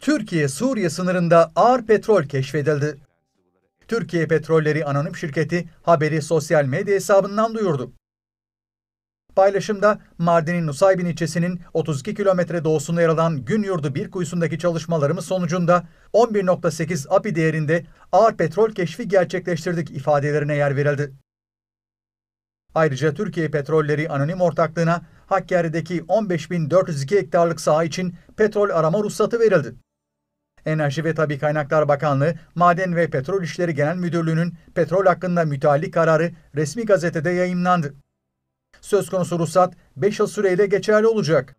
Türkiye-Suriye sınırında ağır petrol keşfedildi. Türkiye Petrolleri Anonim Şirketi haberi sosyal medya hesabından duyurdu. Paylaşımda Mardin'in Nusaybin ilçesinin 32 kilometre doğusunda yer alan Günyurdu bir kuyusundaki çalışmalarımız sonucunda 11.8 API değerinde ağır petrol keşfi gerçekleştirdik ifadelerine yer verildi. Ayrıca Türkiye Petrolleri Anonim Ortaklığı'na Hakkari'deki 15.402 hektarlık saha için petrol arama ruhsatı verildi. Enerji ve Tabi Kaynaklar Bakanlığı, Maden ve Petrol İşleri Genel Müdürlüğü'nün petrol hakkında müteallik kararı resmi gazetede yayımlandı. Söz konusu ruhsat 5 yıl süreyle geçerli olacak.